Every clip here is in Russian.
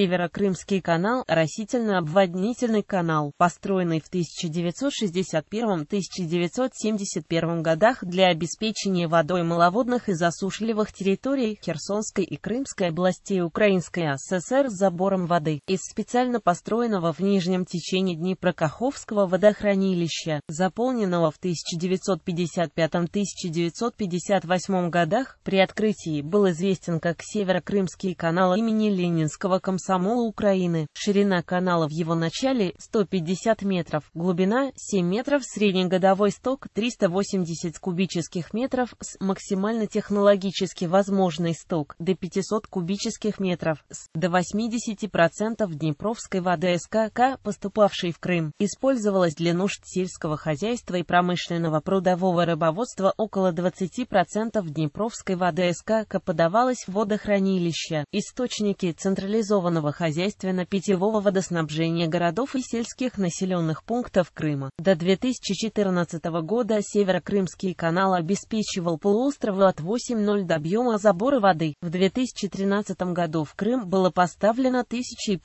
Северо-Крымский канал – растительно-обводнительный канал, построенный в 1961-1971 годах для обеспечения водой маловодных и засушливых территорий Херсонской и Крымской областей Украинской ССР с забором воды из специально построенного в нижнем течении Днепрокаховского водохранилища, заполненного в 1955-1958 годах. При открытии был известен как Северо-Крымский канал имени Ленинского комсомола самой Украины. Ширина канала в его начале 150 метров, глубина 7 метров, среднегодовой сток 380 кубических метров с максимально технологически возможный сток до 500 кубических метров с до 80% Днепровской воды СКК, поступавшей в Крым, использовалась для нужд сельского хозяйства и промышленного прудового рыбоводства около 20% Днепровской воды СКК подавалось в водохранилище. источники централизованного организованного хозяйственно-питьевого водоснабжения городов и сельских населенных пунктов Крыма. До 2014 года Северокрымский канал обеспечивал полуострову от 8,0 до объема забора воды. В 2013 году в Крым было поставлено 1553,78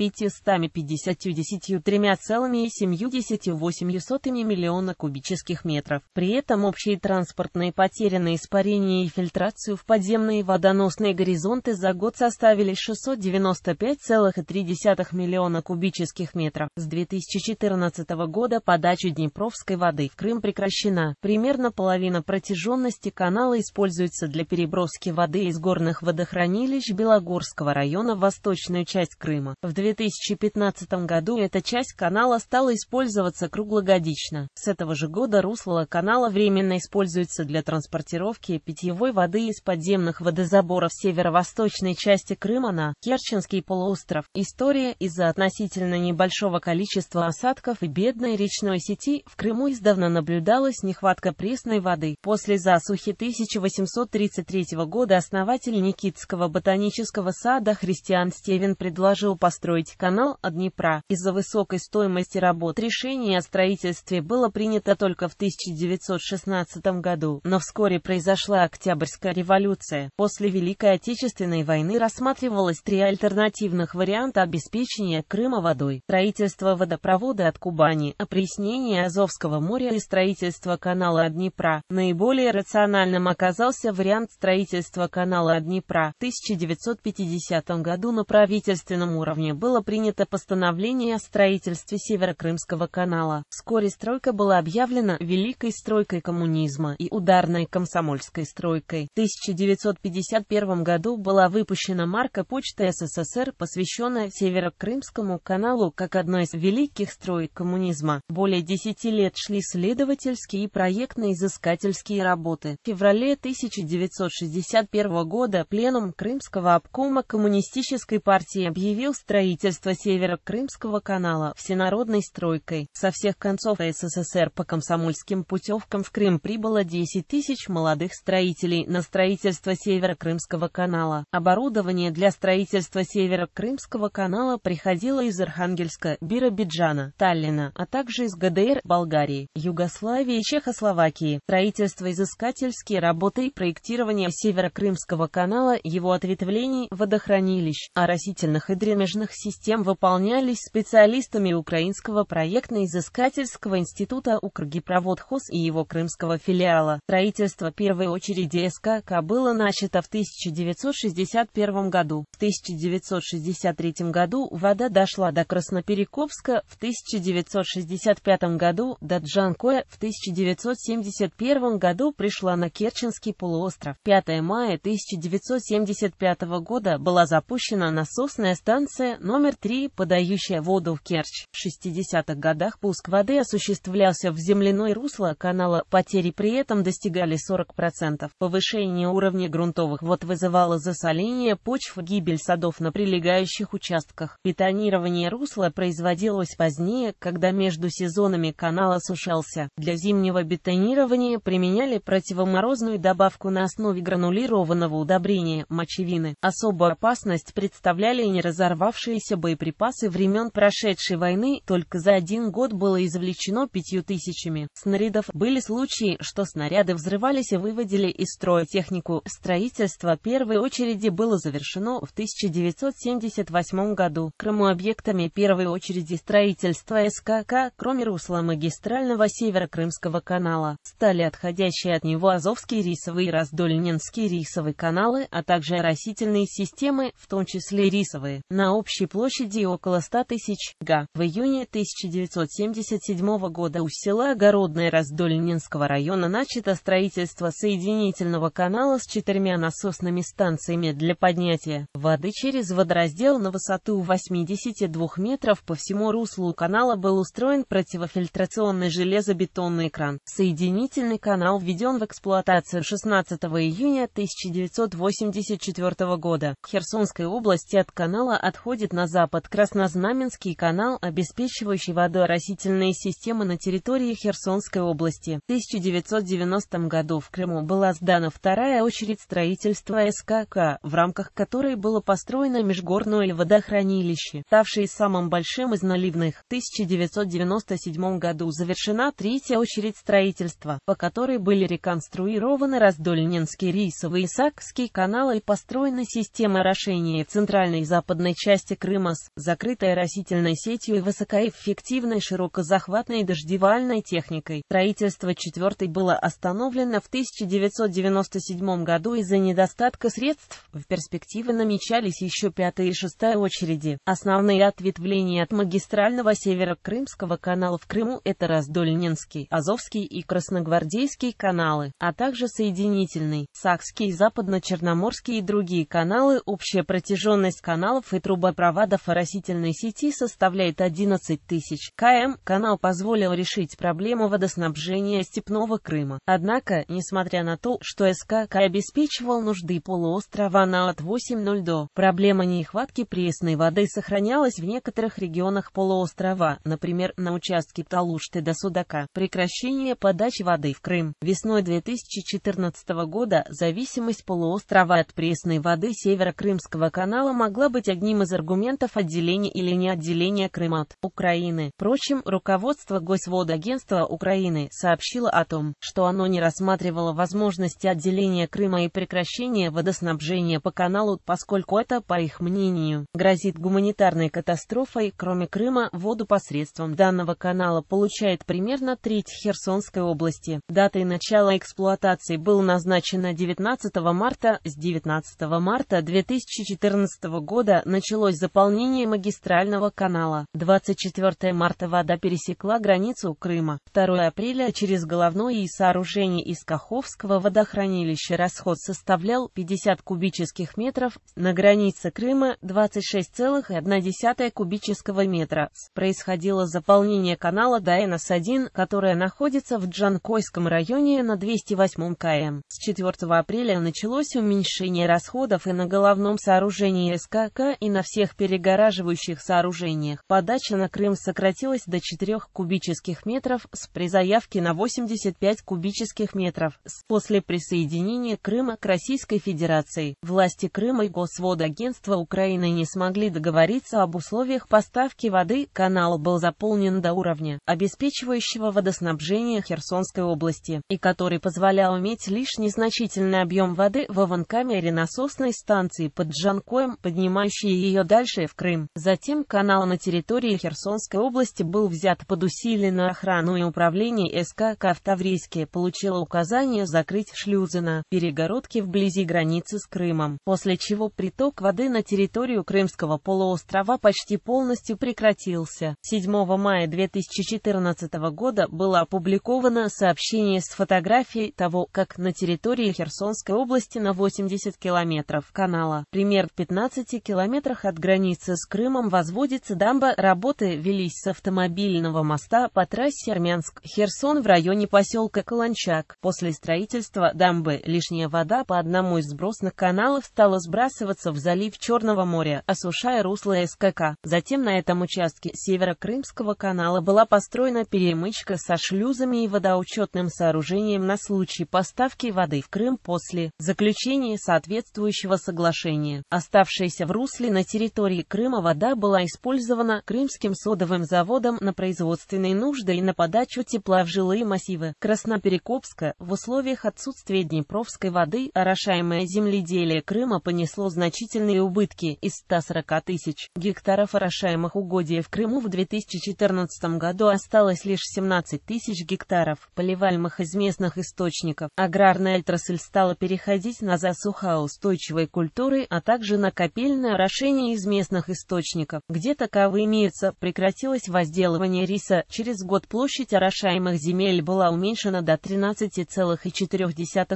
миллиона кубических метров. При этом общие транспортные потери на испарение и фильтрацию в подземные водоносные горизонты за год составили 695, 1,3 миллиона кубических метров. С 2014 года подача Днепровской воды в Крым прекращена. Примерно половина протяженности канала используется для переброски воды из горных водохранилищ Белогорского района в восточную часть Крыма. В 2015 году эта часть канала стала использоваться круглогодично. С этого же года русло канала временно используется для транспортировки питьевой воды из подземных водозаборов северо-восточной части Крыма на Керченский полуостров остров. История из-за относительно небольшого количества осадков и бедной речной сети в Крыму издавна наблюдалась нехватка пресной воды. После засухи 1833 года основатель Никитского ботанического сада Христиан Стевен предложил построить канал от Днепра. Из-за высокой стоимости работ решение о строительстве было принято только в 1916 году, но вскоре произошла Октябрьская революция. После Великой Отечественной войны рассматривалось три альтернативных как вариант обеспечения Крыма водой, строительство водопровода от Кубани, опреснение а Азовского моря и строительство канала Днепра. Наиболее рациональным оказался вариант строительства канала Днепра. В 1950 году на правительственном уровне было принято постановление о строительстве Северокрымского канала. Вскоре стройка была объявлена «Великой стройкой коммунизма» и «Ударной комсомольской стройкой». В 1951 году была выпущена марка Почты СССР, посвященная посвященная Северокрымскому каналу как одной из великих строек коммунизма. Более 10 лет шли следовательские и проектно-изыскательские работы. В феврале 1961 года пленум Крымского обкома Коммунистической партии объявил строительство Северокрымского канала всенародной стройкой. Со всех концов СССР по комсомольским путевкам в Крым прибыло 10 тысяч молодых строителей на строительство Северокрымского канала. Оборудование для строительства Северокрымского Крымского канала приходила из Архангельска, Биробиджана, Таллина, а также из ГДР, Болгарии, Югославии и Чехословакии. Строительство изыскательские работы и проектирование Северокрымского канала, его ответвлений, водохранилищ, оросительных и дренажных систем выполнялись специалистами Украинского проектно-изыскательского института «Укргипроводхоз» и его крымского филиала. Строительство первой очереди СКК было начато в 1961 году. В 1960 1963 году вода дошла до Красноперекопска, в 1965 году до Джанкоя, в 1971 году пришла на Керченский полуостров. 5 мая 1975 года была запущена насосная станция номер 3, подающая воду в Керчь. В 60-х годах пуск воды осуществлялся в земляной русло канала, потери при этом достигали 40%. Повышение уровня грунтовых вод вызывало засоление почв, гибель садов на прилегающих текущих участках. Бетонирование русла производилось позднее, когда между сезонами канал осушался. Для зимнего бетонирования применяли противоморозную добавку на основе гранулированного удобрения, мочевины. Особую опасность представляли не разорвавшиеся боеприпасы времен прошедшей войны, только за один год было извлечено пятью тысячами снарядов. Были случаи, что снаряды взрывались и выводили из строя технику. Строительство первой очереди было завершено в 1970 1978 году Крыму объектами первой очереди строительства СКК, кроме русла магистрального северо-крымского канала, стали отходящие от него Азовский рисовый и Раздольнинский рисовый каналы, а также растительные системы, в том числе рисовые, на общей площади около 100 тысяч га. В июне 1977 года у села Огородное Раздольнинского района начато строительство соединительного канала с четырьмя насосными станциями для поднятия воды через водораздел водопроводел на высоту 82 метров по всему руслу канала был устроен противофильтрационный железобетонный экран. Соединительный канал введен в эксплуатацию 16 июня 1984 года. В Херсонской области от канала отходит на запад Краснознаменский канал, обеспечивающий водой растительные системы на территории Херсонской области. В 1990 году в Крыму была сдана вторая очередь строительства СКК, в рамках которой было построено межгорное Лесное водохранилище, ставшее самым большим из наливных, в 1997 году завершена третья очередь строительства, по которой были реконструированы Раздольнинский рисовый и Сакский каналы и построена система орошения в центральной и западной части Крыма с закрытой растительной сетью и высокоэффективной широкозахватной дождевальной техникой. Строительство четвертой было остановлено в 1997 году из-за недостатка средств. В перспективе намечались еще пятая и шестой очереди. Основные ответвления от магистрального северо-крымского канала в Крыму это Раздольнинский, Азовский и Красногвардейский каналы, а также соединительный, Сакский, Западно-Черноморский и другие каналы. Общая протяженность каналов и трубопроводов оросительной сети составляет 11 тысяч км. Канал позволил решить проблему водоснабжения Степного Крыма. Однако, несмотря на то, что СКК обеспечивал нужды полуострова на от 8.0 до, проблема нехватки нехватки пресной воды сохранялась в некоторых регионах полуострова, например, на участке Талушты до Судака. Прекращение подачи воды в Крым. Весной 2014 года зависимость полуострова от пресной воды Северо-Крымского канала могла быть одним из аргументов отделения или не отделения Крыма от Украины. Впрочем, руководство Госводагентства Украины сообщило о том, что оно не рассматривало возможности отделения Крыма и прекращения водоснабжения по каналу, поскольку это, по их мнению, Армению грозит гуманитарной катастрофой, кроме Крыма, воду посредством данного канала получает примерно треть Херсонской области. Датой начала эксплуатации было назначена 19 марта. С 19 марта 2014 года началось заполнение магистрального канала. 24 марта вода пересекла границу Крыма. 2 апреля через головное и сооружение из Каховского водохранилища расход составлял 50 кубических метров. На границе Крыма 2 26,1 кубического метра. Происходило заполнение канала Дайнос-1, которое находится в Джанкойском районе на 208 км. С 4 апреля началось уменьшение расходов и на головном сооружении СКК, и на всех перегораживающих сооружениях. Подача на Крым сократилась до 4 кубических метров с при заявке на 85 кубических метров. После присоединения Крыма к Российской Федерации власти Крыма и Госводагентства Украины Украиной не смогли договориться об условиях поставки воды, канал был заполнен до уровня, обеспечивающего водоснабжение Херсонской области, и который позволял иметь лишь незначительный объем воды в аванкамере насосной станции под Джанкоем, поднимающей ее дальше в Крым. Затем канал на территории Херсонской области был взят под усиленную охрану и управление СКК в Таврийске получило указание закрыть шлюзы на перегородке вблизи границы с Крымом, после чего приток воды на территорию историю Крымского полуострова почти полностью прекратился. 7 мая 2014 года было опубликовано сообщение с фотографией того, как на территории Херсонской области на 80 километров канала, пример в 15 километрах от границы с Крымом возводится дамба, работы велись с автомобильного моста по трассе Армянск-Херсон в районе поселка Каланчак. После строительства дамбы лишняя вода по одному из сбросных каналов стала сбрасываться в залив Черного моря моря, осушая русло СКК. Затем на этом участке Северо-Крымского канала была построена перемычка со шлюзами и водоучетным сооружением на случай поставки воды в Крым после заключения соответствующего соглашения. Оставшаяся в русле на территории Крыма вода была использована Крымским содовым заводом на производственные нужды и на подачу тепла в жилые массивы Красноперекопска в условиях отсутствия днепровской воды, орошаемое земледелие Крыма понесло значительные убытки, из 140 тысяч гектаров орошаемых угодий в Крыму в 2014 году осталось лишь 17 тысяч гектаров, поливаемых из местных источников. Аграрная отрасль стала переходить на засухоустойчивые культуры, а также на копельное орошение из местных источников. Где таковы имеются, прекратилось возделывание риса. Через год площадь орошаемых земель была уменьшена до 13,4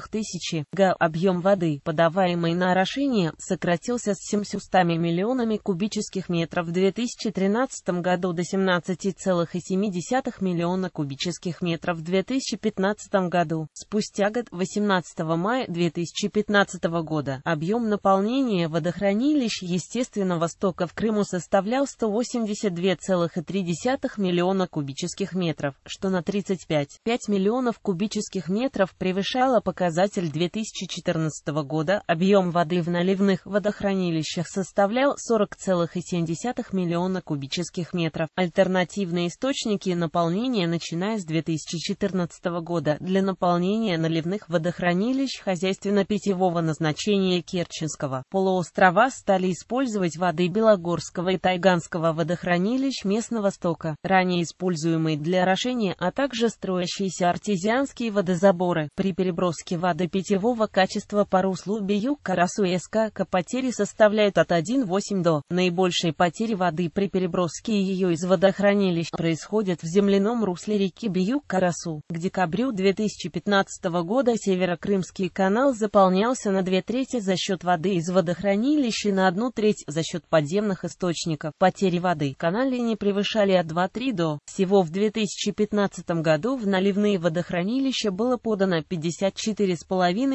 тысячи га. Объем воды, подаваемой на орошение, сократился с 700 200 миллионами кубических метров в 2013 году до 17,7 миллиона кубических метров в 2015 году. Спустя год, 18 мая 2015 года, объем наполнения водохранилищ естественного стока в Крыму составлял 182,3 миллиона кубических метров, что на 35,5 миллионов кубических метров превышало показатель 2014 года. Объем воды в наливных водохранилищах составлял составлял 40,7 миллиона кубических метров. Альтернативные источники наполнения, начиная с 2014 года, для наполнения наливных водохранилищ хозяйственно-питьевого назначения Керченского полуострова стали использовать воды Белогорского и Тайганского водохранилищ местного стока, ранее используемые для орошения, а также строящиеся артезианские водозаборы. При переброске воды питьевого качества по руслу Биюк-Карасуэска потери составляют от 1,8 до. Наибольшие потери воды при переброске ее из водохранилищ происходят в земляном русле реки Биюк-Карасу. К декабрю 2015 года Северокрымский канал заполнялся на две трети за счет воды из водохранилищ и на одну треть за счет подземных источников. Потери воды в канале не превышали от 2,3 до. Всего в 2015 году в наливные водохранилища было подано 54,5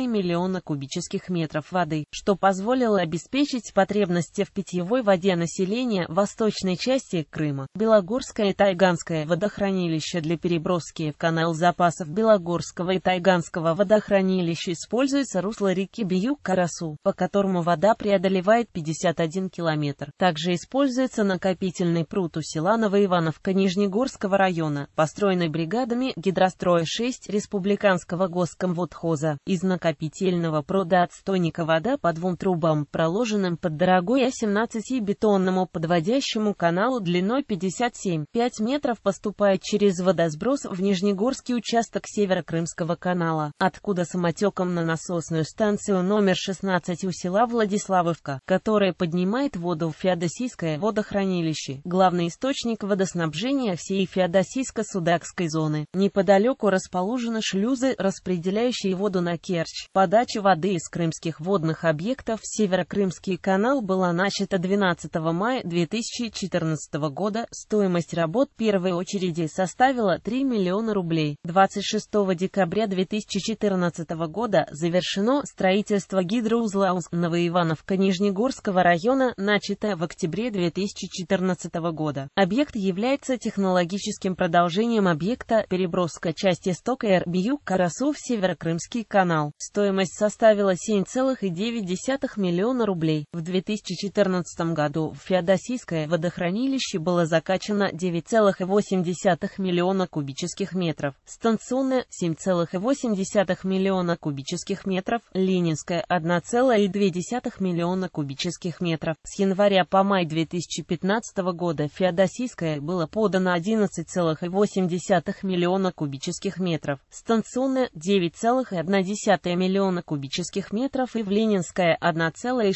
миллиона кубических метров воды, что позволило обеспечить потребность потребности в питьевой воде населения восточной части Крыма. Белогорское и Тайганское водохранилище для переброски в канал запасов Белогорского и Тайганского водохранилища используется русло реки Бию-Карасу, по которому вода преодолевает 51 километр. Также используется накопительный пруд у села Новоивановка Нижнегорского района, построенный бригадами гидростроя-6 Республиканского госкомводхоза. Из накопительного пруда отстойника вода по двум трубам, проложенным под дорогу дорогой А-17 и бетонному подводящему каналу длиной 57,5 метров поступает через водосброс в Нижнегорский участок Северо-Крымского канала, откуда самотеком на насосную станцию номер 16 у села Владиславовка, которая поднимает воду в Феодосийское водохранилище, главный источник водоснабжения всей Феодосийско-Судакской зоны. Неподалеку расположены шлюзы, распределяющие воду на Керчь. Подача воды из крымских водных объектов в Северо-Крымский канал был была начата 12 мая 2014 года, стоимость работ первой очереди составила 3 миллиона рублей. 26 декабря 2014 года завершено строительство гидроузла УЗ Новоивановка Нижнегорского района, начатое в октябре 2014 года. Объект является технологическим продолжением объекта переброска части стока РБЮ Карасу в Северокрымский канал. Стоимость составила 7,9 миллиона рублей. В 2000 2014 году в Феодосийское водохранилище было закачано 9,8 миллиона кубических метров, станционное 7,8 миллиона кубических метров, Ленинское 1,2 миллиона кубических метров. С января по май 2015 года в Феодосийское было подано 11,8 миллиона кубических метров, станционное 9,1 миллиона кубических метров и в Ленинское 1,6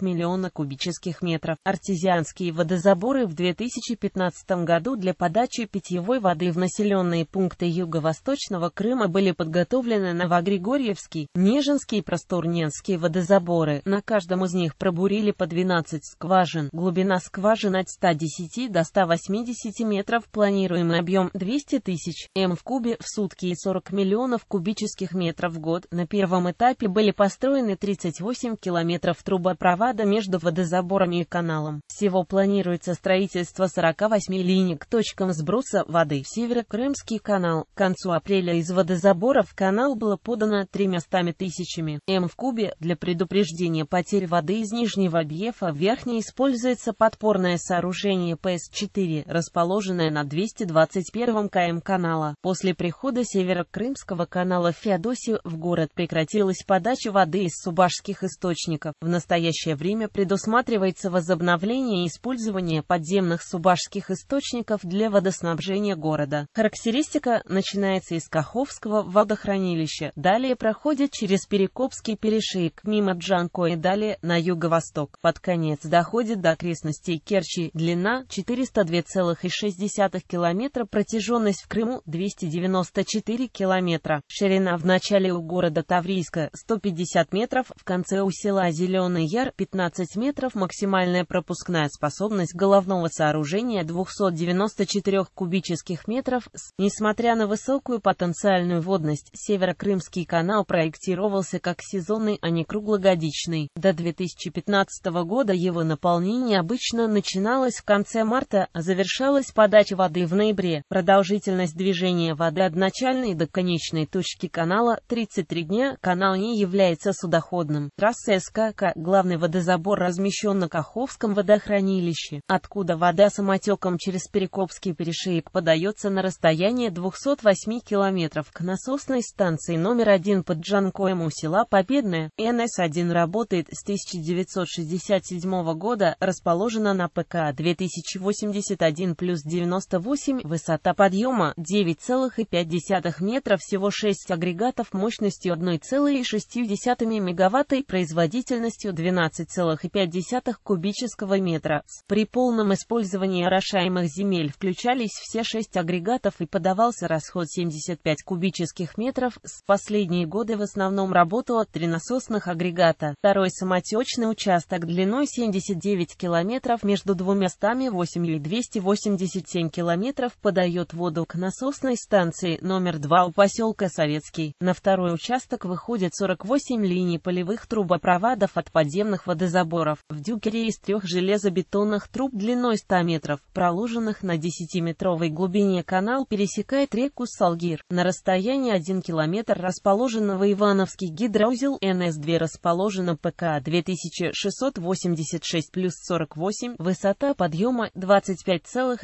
миллиона миллиона кубических метров. Артезианские водозаборы в 2015 году для подачи питьевой воды в населенные пункты юго-восточного Крыма были подготовлены Новогригорьевский, Нежинский и Простурненский водозаборы. На каждом из них пробурили по 12 скважин. Глубина скважин от 110 до 180 метров, планируемый объем 200 тысяч м в кубе в сутки и 40 миллионов кубических метров в год. На первом этапе были построены 38 километров трубопровода перехода между водозаборами и каналом. Всего планируется строительство 48 линий к точкам сброса воды в Северо-Крымский канал. К концу апреля из водозаборов канал было подано 300 тысячами м в кубе. Для предупреждения потерь воды из нижнего бьефа в верхней используется подпорное сооружение ПС-4, расположенное на 221 км канала. После прихода Северо-Крымского канала в Феодосию в город прекратилась подача воды из субашских источников. В настоящее время время предусматривается возобновление использования подземных субашских источников для водоснабжения города. Характеристика начинается из Каховского водохранилища, далее проходит через Перекопский перешейк, мимо Джанко и далее на юго-восток. Под конец доходит до окрестностей Керчи, длина 402,6 километра, протяженность в Крыму 294 километра. ширина в начале у города Таврийска 150 метров, в конце у села Зеленый Яр 15 15 метров, максимальная пропускная способность головного сооружения 294 кубических метров. Несмотря на высокую потенциальную водность, Северокрымский канал проектировался как сезонный, а не круглогодичный. До 2015 года его наполнение обычно начиналось в конце марта, а завершалось подача воды в ноябре. Продолжительность движения воды от начальной до конечной точки канала 33 дня, канал не является судоходным. Трасса СКК, главный водозабор, забор размещен на Каховском водохранилище, откуда вода самотеком через Перекопский перешеек подается на расстояние 208 километров к насосной станции номер один под Джанкоем у села Победное. НС-1 работает с 1967 года, расположена на ПК 2081 плюс 98, высота подъема 9,5 метра, всего 6 агрегатов мощностью 1,6 мегаватт и производительностью 12, 3,5 кубического метра. При полном использовании орошаемых земель включались все шесть агрегатов и подавался расход 75 кубических метров. С последние годы в основном работало три насосных агрегата. Второй самотечный участок длиной 79 километров между двумя стами 8 и 287 километров подает воду к насосной станции номер 2 у поселка Советский. На второй участок выходит 48 линий полевых трубопроводов от подземных водозащитных заборов, в дюкере из трех железобетонных труб длиной 100 метров, проложенных на 10-метровой глубине канал пересекает реку Салгир. На расстоянии 1 километр расположенного Ивановский гидроузел НС-2 расположена ПК 2686 плюс 48, высота подъема 25,6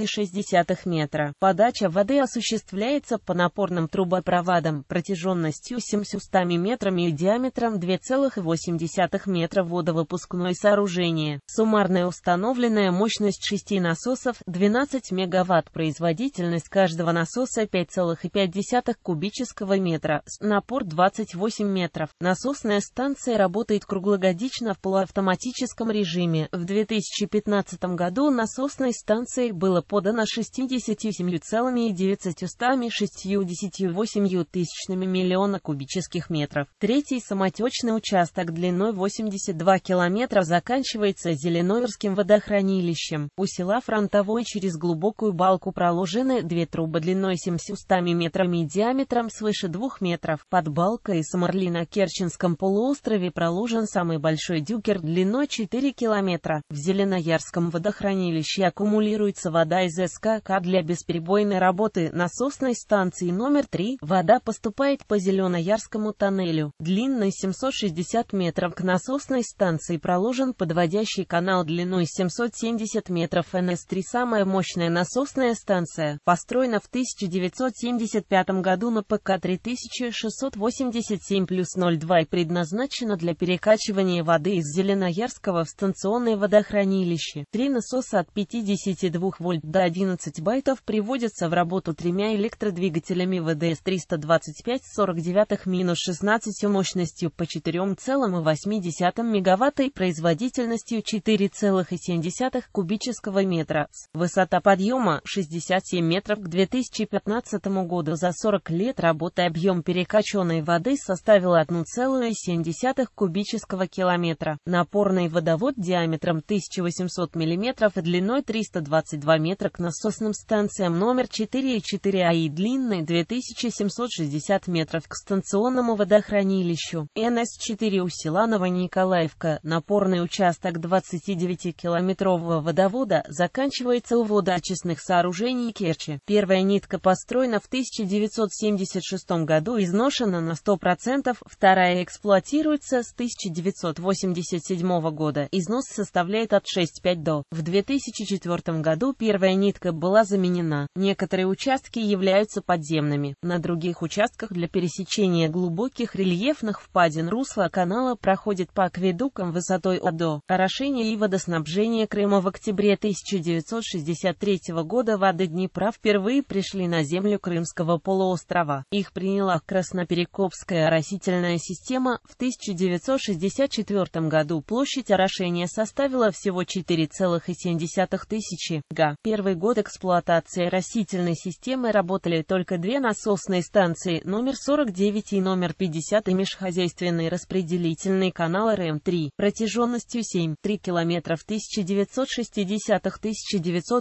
метра. Подача воды осуществляется по напорным трубопроводам протяженностью 700 метрами и диаметром 2,8 метра водовыпускной окно сооружение. Суммарная установленная мощность 6 насосов 12 мегаватт, производительность каждого насоса 5,5 кубического метра, напор 28 метров. Насосная станция работает круглогодично в полуавтоматическом режиме. В 2015 году насосной станции было подано 67,968 тысячными миллиона кубических метров. Третий самотечный участок длиной 82 километра километров заканчивается Зеленоверским водохранилищем. У села Фронтовой через глубокую балку проложены две трубы длиной 700 метрами и диаметром свыше 2 метров. Под балкой Самарли на Керченском полуострове проложен самый большой дюкер длиной 4 километра. В Зеленоярском водохранилище аккумулируется вода из СКК для бесперебойной работы насосной станции номер 3. Вода поступает по Зеленоярскому тоннелю длинной 760 метров к насосной станции проложен подводящий канал длиной 770 метров НС-3. Самая мощная насосная станция построена в 1975 году на ПК-3687 плюс 02 и предназначена для перекачивания воды из Зеленоярского в станционное водохранилище. Три насоса от 52 вольт до 11 байтов приводятся в работу тремя электродвигателями ВДС-325 49-16 мощностью по 4,8 мегаватт и производительностью 4,7 кубического метра. Высота подъема 67 метров к 2015 году. За 40 лет работы объем перекачанной воды составил 1,7 кубического километра. Напорный водовод диаметром 1800 миллиметров и длиной 322 метра к насосным станциям номер 4 и 4А и длинной 2760 метров к станционному водохранилищу. НС-4 у Силанова на опорный участок 29-километрового водовода заканчивается у водоочистных сооружений Керчи. Первая нитка построена в 1976 году, изношена на 100%, вторая эксплуатируется с 1987 года. Износ составляет от 6,5 до. В 2004 году первая нитка была заменена. Некоторые участки являются подземными. На других участках для пересечения глубоких рельефных впадин русла канала проходит по акведукам высотой красотой ОДО, орошение и водоснабжение Крыма в октябре 1963 года воды Днепра впервые пришли на землю Крымского полуострова. Их приняла Красноперекопская оросительная система. В 1964 году площадь орошения составила всего 4,7 тысячи га. Первый год эксплуатации растительной системы работали только две насосные станции номер 49 и номер 50 и межхозяйственный распределительный канал РМ-3. Протяжение протяженностью 7,3 км в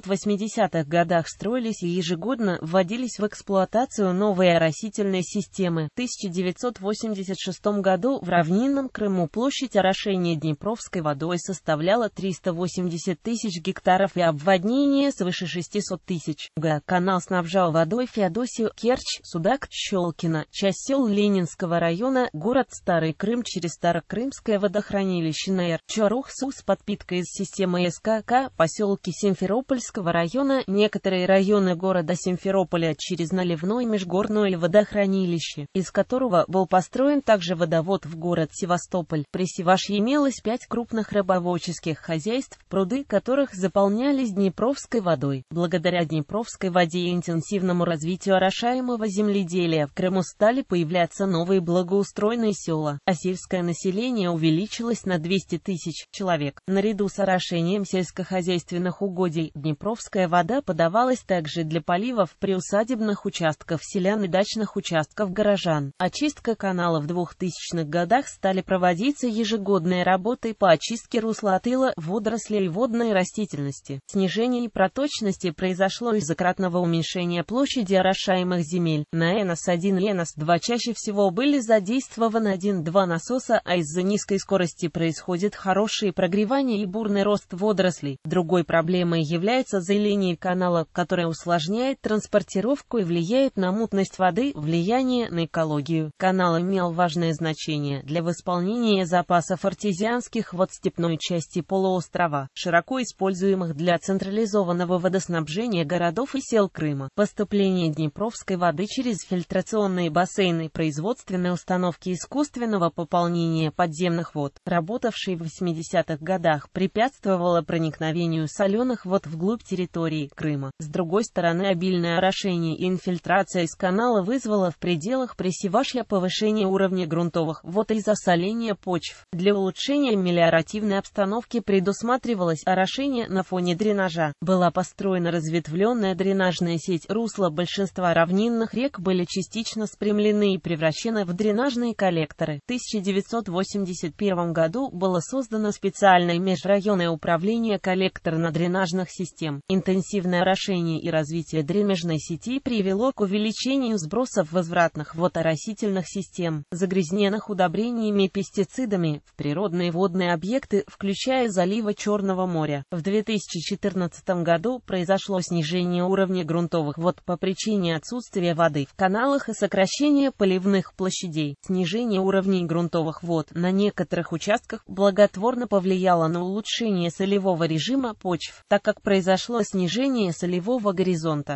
1960-1980-х годах строились и ежегодно вводились в эксплуатацию новые оросительные системы. В 1986 году в равнинном Крыму площадь орошения Днепровской водой составляла 380 тысяч гектаров и обводнение свыше 600 тысяч. Канал снабжал водой Феодосию, Керчь, Судак, Щелкино, часть сел Ленинского района, город Старый Крым через Старокрымское водохранилище Сильная Чорохсу с подпиткой из системы СКК, поселки Симферопольского района, некоторые районы города Симферополя через наливное межгорное водохранилище, из которого был построен также водовод в город Севастополь. При Севашье имелось пять крупных рыбоводческих хозяйств, пруды которых заполнялись Днепровской водой. Благодаря Днепровской воде и интенсивному развитию орошаемого земледелия в Крыму стали появляться новые благоустроенные села, а сельское население увеличилось на 200 200 тысяч человек. Наряду с орошением сельскохозяйственных угодий, Днепровская вода подавалась также для поливов приусадебных участков селян и дачных участков горожан. Очистка канала в 2000-х годах стали проводиться ежегодные работы по очистке русла от ила, водорослей и водной растительности. Снижение проточности произошло из-за кратного уменьшения площади орошаемых земель. На НС-1 и НС-2 чаще всего были задействованы 1-2 насоса, а из-за низкой скорости происходит происходит хорошее прогревание и бурный рост водорослей. Другой проблемой является заиление канала, которое усложняет транспортировку и влияет на мутность воды, влияние на экологию. Канал имел важное значение для восполнения запасов артезианских вод степной части полуострова, широко используемых для централизованного водоснабжения городов и сел Крыма. Поступление Днепровской воды через фильтрационные бассейны, производственной установки искусственного пополнения подземных вод. Работа существовавшей в 80-х годах, препятствовала проникновению соленых вод вглубь территории Крыма. С другой стороны, обильное орошение и инфильтрация из канала вызвала в пределах Пресевашья повышение уровня грунтовых вод и засоление почв. Для улучшения мелиоративной обстановки предусматривалось орошение на фоне дренажа. Была построена разветвленная дренажная сеть русла большинства равнинных рек были частично спрямлены и превращены в дренажные коллекторы. В 1981 году был было создано специальное межрайонное управление коллекторно-дренажных систем. Интенсивное орошение и развитие дренажной сети привело к увеличению сбросов возвратных водоросительных систем, загрязненных удобрениями и пестицидами, в природные водные объекты, включая заливы Черного моря. В 2014 году произошло снижение уровня грунтовых вод по причине отсутствия воды в каналах и сокращения поливных площадей. Снижение уровней грунтовых вод на некоторых участках благотворно повлияло на улучшение солевого режима почв, так как произошло снижение солевого горизонта.